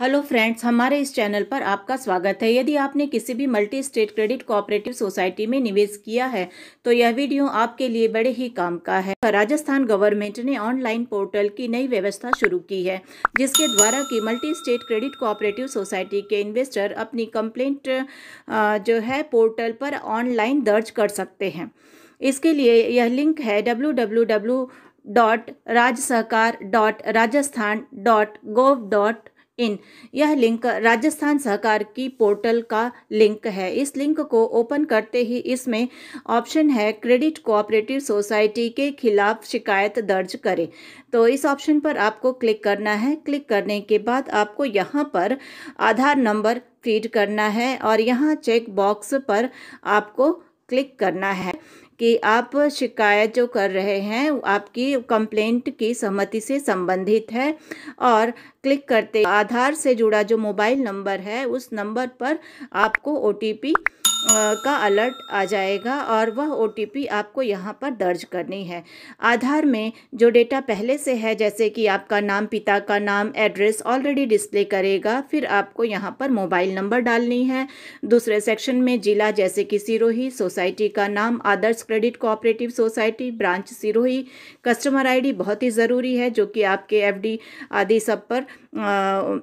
hello friends हमारे इस channel पर आपका स्वागत है यदि आपने किसी भी multi state credit cooperative society में निवेश किया है तो यह वीडियो आपके लिए बड़े ही काम का है राजस्थान गवर्नमेंट ने ऑनलाइन पोर्टल की नई व्यवस्था शुरू की है जिसके द्वारा कि multi state credit cooperative society के इन्वेस्टर अपनी कंप्लेंट जो है पोर्टल पर ऑनलाइन दर्ज कर सकते हैं इसके लिए यह लिंक है W W dot sahkar dot Rajasthan dot gov dot in यह लिंक राजस्थान सहकार की पोर्टल का लिंक है इस लिंक को ओपन करते ही इसमें ऑप्शन है क्रेडिट कोऑपरेटिव सोसाइटी के खिलाफ शिकायत दर्ज करें तो इस ऑप्शन पर आपको क्लिक करना है क्लिक करने के बाद आपको यहाँ पर आधार नंबर फीड करना है और यहाँ चेक बॉक्स पर आपको क्लिक करना है कि आप शिकायत जो कर रहे हैं आपकी कंप्लेंट की सहमति से संबंधित है और क्लिक करते आधार से जुड़ा जो मोबाइल नंबर है उस नंबर पर आपको ओ का अलर्ट आ जाएगा और वह ओ आपको यहाँ पर दर्ज करनी है आधार में जो डेटा पहले से है जैसे कि आपका नाम पिता का नाम एड्रेस ऑलरेडी डिस्प्ले करेगा फिर आपको यहाँ पर मोबाइल नंबर डालनी है दूसरे सेक्शन में जिला जैसे कि सिरोही सोसाइटी का नाम Adarsh credit cooperative society branch Sirohi customer आई बहुत ही ज़रूरी है जो कि आपके एफ आदि सब पर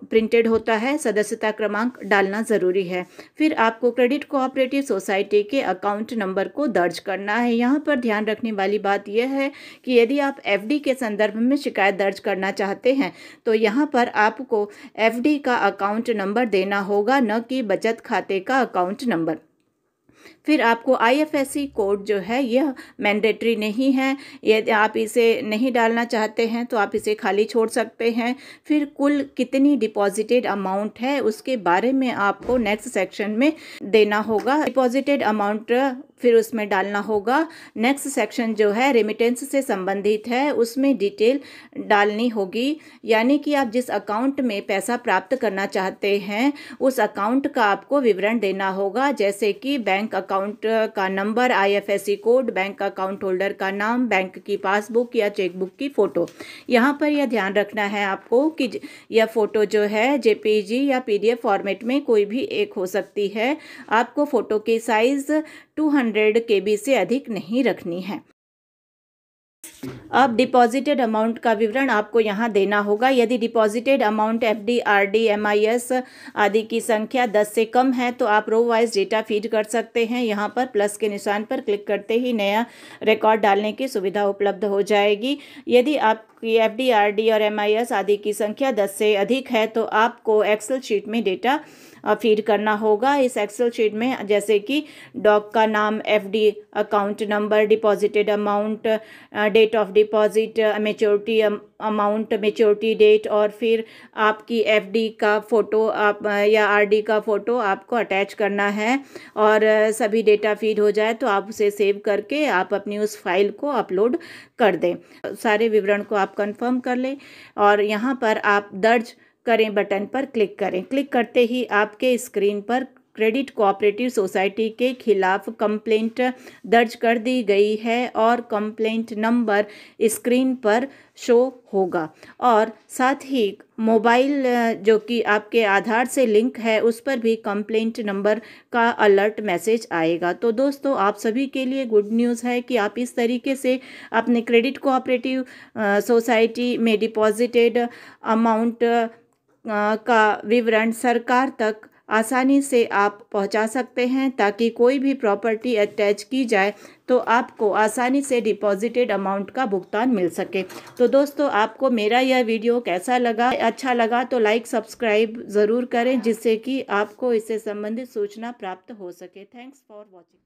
प्रिंटेड होता है सदस्यता क्रमांक डालना ज़रूरी है फिर आपको क्रेडिट कोऑपरेटिव कोऑपरेटिव सोसाइटी के अकाउंट नंबर को दर्ज करना है यहाँ पर ध्यान रखने वाली बात यह है कि यदि आप एफ के संदर्भ में शिकायत दर्ज करना चाहते हैं तो यहाँ पर आपको एफ का अकाउंट नंबर देना होगा न कि बचत खाते का अकाउंट नंबर फिर आपको आईएफएससी कोड जो है यह मैंडेटरी नहीं है यदि आप इसे नहीं डालना चाहते हैं तो आप इसे खाली छोड़ सकते हैं फिर कुल कितनी डिपॉजिटेड अमाउंट है उसके बारे में आपको नेक्स्ट सेक्शन में देना होगा डिपॉजिटेड अमाउंट फिर उसमें डालना होगा नेक्स्ट सेक्शन जो है रेमिटेंस से संबंधित है उसमें डिटेल डालनी होगी यानी कि आप जिस अकाउंट में पैसा प्राप्त करना चाहते हैं उस अकाउंट का आपको विवरण देना होगा जैसे कि बैंक बैंक अकाउंट का number IFSC code bank account holder का नाम बैंक की पासबुक या चेकबुक की फ़ोटो यहाँ पर यह ध्यान रखना है आपको कि यह फ़ोटो जो है जेपीजी या पीडीएफ फॉर्मेट में कोई भी एक हो सकती है आपको फ़ोटो की साइज़ 200 हंड्रेड से अधिक नहीं रखनी है अब डिपॉजिटेड अमाउंट का विवरण आपको यहाँ देना होगा यदि deposited amount F D R D M I S आदि की संख्या 10 से कम है तो आप रो वाइज डेटा फीड कर सकते हैं यहाँ पर प्लस के निशान पर क्लिक करते ही नया रिकॉर्ड डालने की सुविधा उपलब्ध हो जाएगी यदि आप कि एफ डी आर डी और एम आई एस आदि की संख्या दस से अधिक है तो आपको एक्सेल शीट में डेटा फीड करना होगा इस एक्सेल शीट में जैसे कि डॉग का नाम F D account number deposited amount date of deposit maturity amount maturity date और फिर आपकी एफडी का फ़ोटो आप uh, या आरडी का फ़ोटो आपको अटैच करना है और uh, सभी डेटा फीड हो जाए तो आप उसे सेव करके आप अपनी उस फाइल को अपलोड कर दें सारे विवरण को आप कंफर्म कर लें और यहाँ पर आप दर्ज करें बटन पर क्लिक करें क्लिक करते ही आपके स्क्रीन पर क्रेडिट कोऑपरेटिव सोसाइटी के खिलाफ कंप्लेंट दर्ज कर दी गई है और कंप्लेंट नंबर स्क्रीन पर शो होगा और साथ ही मोबाइल जो कि आपके आधार से लिंक है उस पर भी कंप्लेंट नंबर का अलर्ट मैसेज आएगा तो दोस्तों आप सभी के लिए गुड न्यूज़ है कि आप इस तरीके से अपने क्रेडिट कोऑपरेटिव सोसाइटी में डिपॉजिटेड अमाउंट का विवरण सरकार तक आसानी से आप पहुंचा सकते हैं ताकि कोई भी प्रॉपर्टी अटैच की जाए तो आपको आसानी से डिपॉजिटेड अमाउंट का भुगतान मिल सके तो दोस्तों आपको मेरा यह वीडियो कैसा लगा अच्छा लगा तो लाइक सब्सक्राइब ज़रूर करें जिससे कि आपको इससे संबंधित सूचना प्राप्त हो सके थैंक्स फॉर वॉचिंग